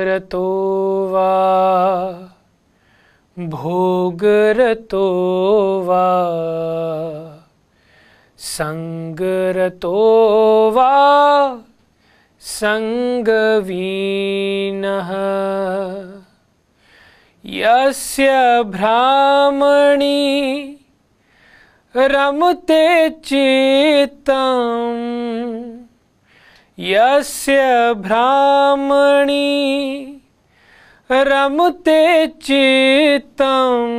रतो वा भोगरतो वा सङ्गरतो वा सङ्गवीनः यस्य भ्रामणि रमते चेतम् यस्य ब्राह्मणी रमते चित्तम्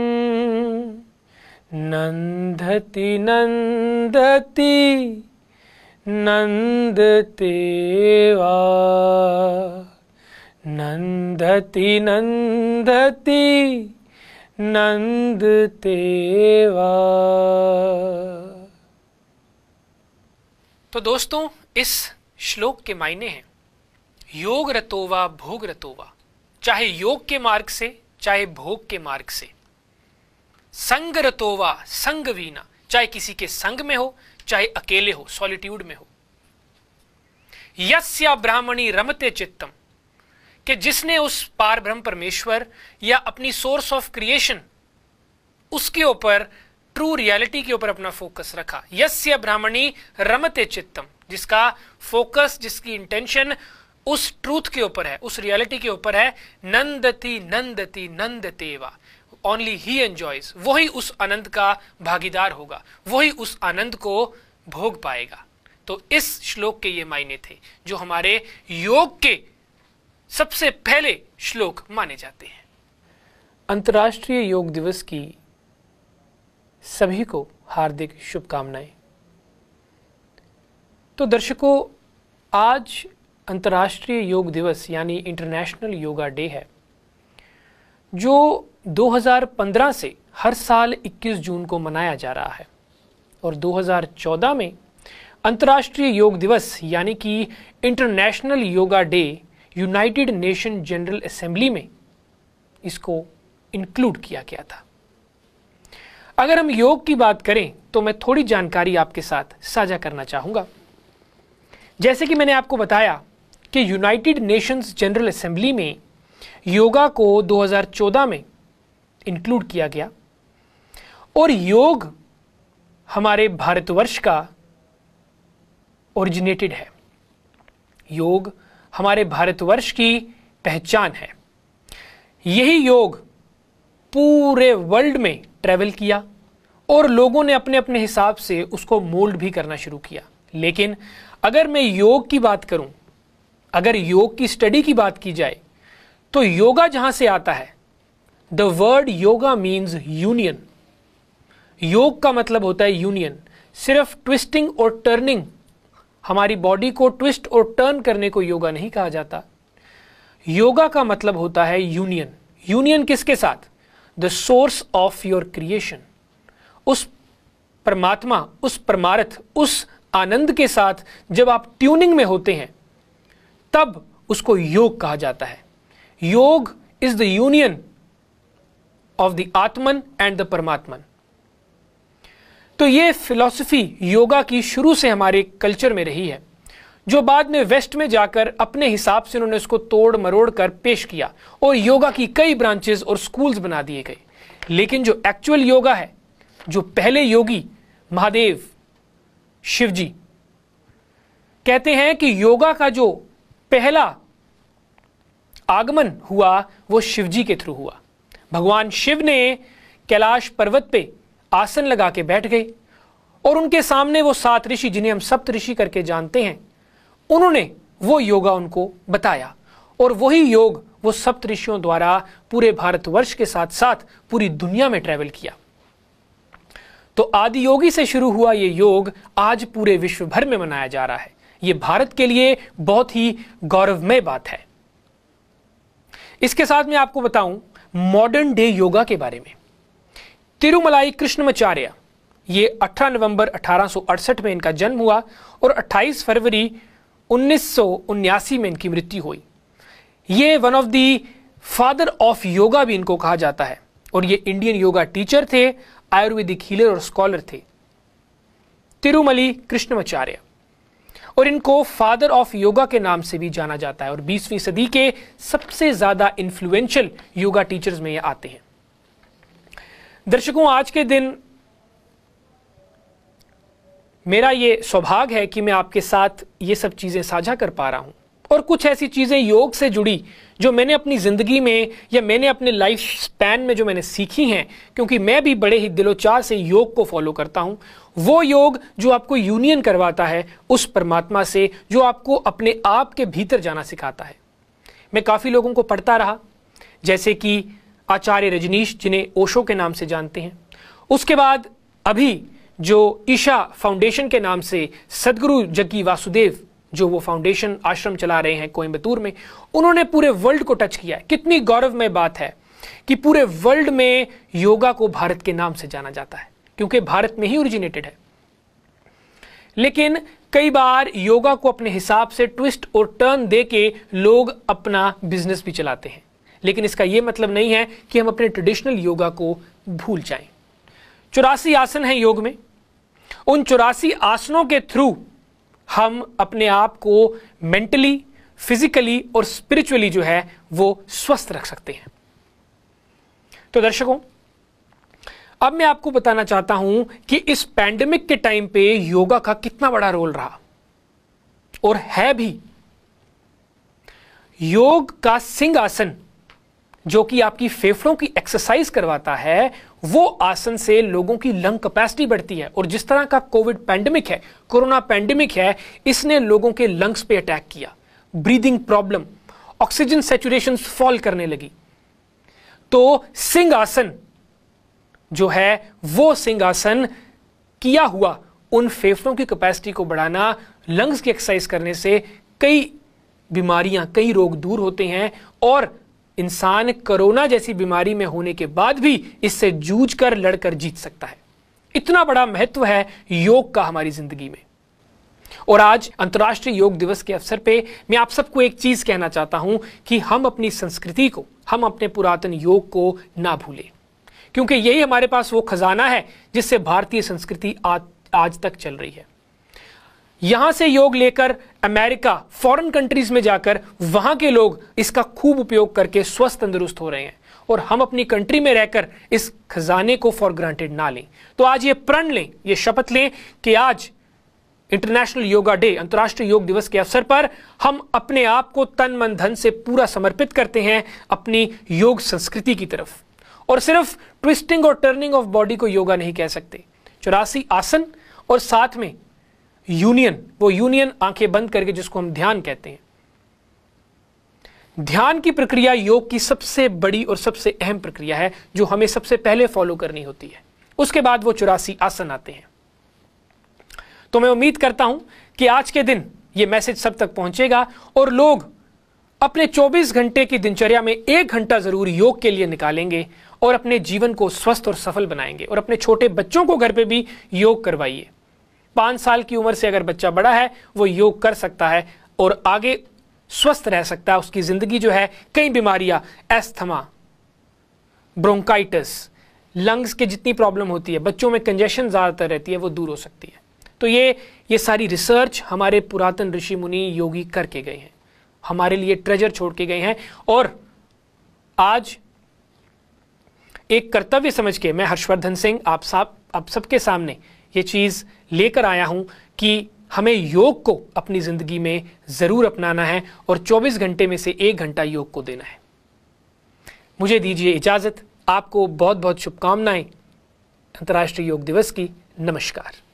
नंदति नंदति नंदते वा नंदति नंदते वा तो दोस्तों इस श्लोक के मायने हैं योग रतोवा भोग रतोवा चाहे योग के मार्ग से चाहे भोग के मार्ग से संग रतोवा संग वीना चाहे किसी के संग में हो चाहे अकेले हो सॉलिट्यूड में हो यस्या ब्राह्मणी रमते चित्तम कि जिसने उस पार ब्रह्म परमेश्वर या अपनी सोर्स ऑफ क्रिएशन उसके ऊपर ट्रू रियलिटी के ऊपर अपना फोकस रखा यस्य ब्राह्मणी रमते चित्तम जिसका फोकस जिसकी इंटेंशन उस ट्रूथ के ऊपर है उस रियलिटी के ऊपर है नंदती नंद नंदतेवा ओनली ही एंजॉयज वही उस आनंद का भागीदार होगा वही उस आनंद को भोग पाएगा तो इस श्लोक के ये मायने थे जो हमारे योग के सबसे पहले श्लोक माने जाते हैं अंतर्राष्ट्रीय योग दिवस की सभी को हार्दिक शुभकामनाएं तो दर्शकों आज अंतर्राष्ट्रीय योग दिवस यानी इंटरनेशनल योगा डे है जो 2015 से हर साल 21 जून को मनाया जा रहा है और 2014 में अंतर्राष्ट्रीय योग दिवस यानी कि international yoga day United Nation General Assembly में इसको इंक्लूड किया गया था अगर हम योग की बात करें तो मैं थोड़ी जानकारी आपके साथ साझा करना चाहूंगा जैसे कि मैंने आपको बताया कि यूनाइटेड नेशंस जनरल असेंबली में योगा को 2014 में इंक्लूड किया गया और योग हमारे भारतवर्ष का ओरिजिनेटेड है योग हमारे भारतवर्ष की पहचान है यही योग पूरे वर्ल्ड में ट्रैवल किया और लोगों ने अपने अपने हिसाब से उसको मोल्ड भी करना शुरू किया लेकिन अगर मैं योग की बात करूं अगर योग की स्टडी की बात की जाए तो योगा जहां से आता है the word yoga means union योग का मतलब होता है यूनियन सिर्फ ट्विस्टिंग और टर्निंग हमारी बॉडी को ट्विस्ट और टर्न करने को योगा नहीं कहा जाता योगा का मतलब होता है यूनियन यूनियन किसके साथ the source of your creation उस परमात्मा उस परमार्थ उस आनंद के साथ जब आप ट्यूनिंग में होते हैं तब उसको योग कहा जाता है yoga is the union of the atman and the paramatman तो ये फिलॉसफी योगा की शुरू से हमारे कल्चर में रही है जो बाद में वेस्ट में जाकर अपने हिसाब से उन्होंने उसको तोड़ मरोड़ कर पेश किया और योगा की कई ब्रांचेस और स्कूल्स बना दिए गए लेकिन जो एक्चुअल योगा है जो पहले योगी महादेव शिवजी कहते हैं कि योगा का जो पहला आगमन हुआ वो शिवजी के थ्रू हुआ भगवान शिव ने कैलाश पर्वत पे आसन लगा के बैठ गए और उनके सामने वो सात ऋषि जिन्हें हम सप्त ऋषि करके जानते हैं उन्होंने वो योगा उनको बताया और वही योग वो सप्त ऋषियों द्वारा पूरे भारतवर्ष के साथ साथ पूरी दुनिया में ट्रेवल किया तो आदि योगी से शुरू हुआ ये योग आज पूरे विश्व भर में मनाया जा रहा है ये भारत के लिए बहुत ही गौरवमय बात है इसके साथ मैं आपको बताऊं मॉडर्न डे योगा के बारे में तिरुमलाई कृष्णमाचार्य ये 18 नवंबर 1868 में इनका जन्म हुआ और 28 फरवरी उन्नीस में इनकी मृत्यु हुई ये one of the father of yoga भी इनको कहा जाता है और ये इंडियन योगा टीचर थे आयुर्वेदिक हीलर और स्कॉलर थे तिरुमली कृष्णमाचार्य और इनको फादर ऑफ योगा के नाम से भी जाना जाता है और 20वीं सदी के सबसे ज्यादा इंफ्लुएंशियल योगा टीचर्स में ये आते हैं दर्शकों आज के दिन मेरा ये सौभाग्य है कि मैं आपके साथ ये सब चीज़ें साझा कर पा रहा हूँ और कुछ ऐसी चीज़ें योग से जुड़ी जो मैंने अपनी ज़िंदगी में या मैंने अपने लाइफ स्पैन में जो मैंने सीखी हैं क्योंकि मैं भी बड़े ही दिलोचार से योग को फॉलो करता हूँ वो योग जो आपको यूनियन करवाता है उस परमात्मा से जो आपको अपने आप के भीतर जाना सिखाता है मैं काफ़ी लोगों को पढ़ता रहा जैसे कि आचार्य रजनीश जिन्हें ओशो के नाम से जानते हैं उसके बाद अभी जो ईशा फाउंडेशन के नाम से सदगुरु जग्गी वासुदेव जो वो फाउंडेशन आश्रम चला रहे हैं कोयम्बतूर में उन्होंने पूरे वर्ल्ड को टच किया है कितनी गौरवमय बात है कि पूरे वर्ल्ड में योगा को भारत के नाम से जाना जाता है क्योंकि भारत में ही ओरिजिनेटेड है लेकिन कई बार योगा को अपने हिसाब से ट्विस्ट और टर्न दे के लोग अपना बिजनेस भी चलाते हैं लेकिन इसका यह मतलब नहीं है कि हम अपने ट्रेडिशनल योगा को भूल जाएं चौरासी आसन हैं योग में उन चौरासी आसनों के थ्रू हम अपने आप को मेंटली फिजिकली और स्पिरिचुअली जो है वो स्वस्थ रख सकते हैं तो दर्शकों अब मैं आपको बताना चाहता हूं कि इस पैंडमिक के टाइम पे योगा का कितना बड़ा रोल रहा और है भी योग का सिंह आसन जो कि आपकी फेफड़ों की एक्सरसाइज करवाता है वो आसन से लोगों की लंग कैपेसिटी बढ़ती है और जिस तरह का कोविड पैंडेमिक है कोरोना पैंडेमिक है इसने लोगों के लंग्स पे अटैक किया breathing problem oxygen saturation fall करने लगी तो सिंह आसन जो है वो सिंह आसन किया हुआ उन फेफड़ों की कैपेसिटी को बढ़ाना लंग्स की एक्सरसाइज करने से कई बीमारियां कई रोग दूर होते हैं और इंसान कोरोना जैसी बीमारी में होने के बाद भी इससे जूझ कर लड़कर जीत सकता है इतना बड़ा महत्व है योग का हमारी जिंदगी में और आज अंतर्राष्ट्रीय योग दिवस के अवसर पे मैं आप सबको एक चीज कहना चाहता हूं कि हम अपनी संस्कृति को हम अपने पुरातन योग को ना भूलें क्योंकि यही हमारे पास वो खजाना है जिससे भारतीय संस्कृति आज आज तक चल रही है यहां से योग लेकर अमेरिका फॉरेन कंट्रीज में जाकर वहां के लोग इसका खूब उपयोग करके स्वस्थ तंदुरुस्त हो रहे हैं और हम अपनी कंट्री में रहकर इस खजाने को फॉर ग्रांटेड ना लें तो आज ये प्रण लें ये शपथ लें कि आज इंटरनेशनल योगा डे अंतर्राष्ट्रीय योग दिवस के अवसर पर हम अपने आप को तन मन धन से पूरा समर्पित करते हैं अपनी योग संस्कृति की तरफ और सिर्फ ट्विस्टिंग और टर्निंग ऑफ बॉडी को योगा नहीं कह सकते चौरासी आसन और साथ में यूनियन वो यूनियन आंखें बंद करके जिसको हम ध्यान कहते हैं ध्यान की प्रक्रिया योग की सबसे बड़ी और सबसे अहम प्रक्रिया है जो हमें सबसे पहले फॉलो करनी होती है उसके बाद वो चौरासी आसन आते हैं तो मैं उम्मीद करता हूं कि आज के दिन ये मैसेज सब तक पहुंचेगा और लोग अपने 24 घंटे की दिनचर्या में एक घंटा जरूर योग के लिए निकालेंगे और अपने जीवन को स्वस्थ और सफल बनाएंगे और अपने छोटे बच्चों को घर पे भी योग करवाइए पांच साल की उम्र से अगर बच्चा बड़ा है वो योग कर सकता है और आगे स्वस्थ रह सकता है उसकी ज़िंदगी जो है कई बीमारियां एस्थमा ब्रोंकाइटिस लंग्स के जितनी प्रॉब्लम होती है बच्चों में कंजेशन ज़्यादातर रहती है वो दूर हो सकती है तो ये ये सारी रिसर्च हमारे पुरातन ऋषि मुनि योगी करके गए हैं हमारे लिए ट्रेजर छोड़ के गए हैं और आज एक कर्तव्य समझ के मैं हर्षवर्धन सिंह आप साहब आप सबके सामने ये चीज़ लेकर आया हूं कि हमें योग को अपनी ज़िंदगी में ज़रूर अपनाना है और 24 घंटे में से एक घंटा योग को देना है मुझे दीजिए इजाज़त आपको बहुत बहुत शुभकामनाएं अंतर्राष्ट्रीय योग दिवस की नमस्कार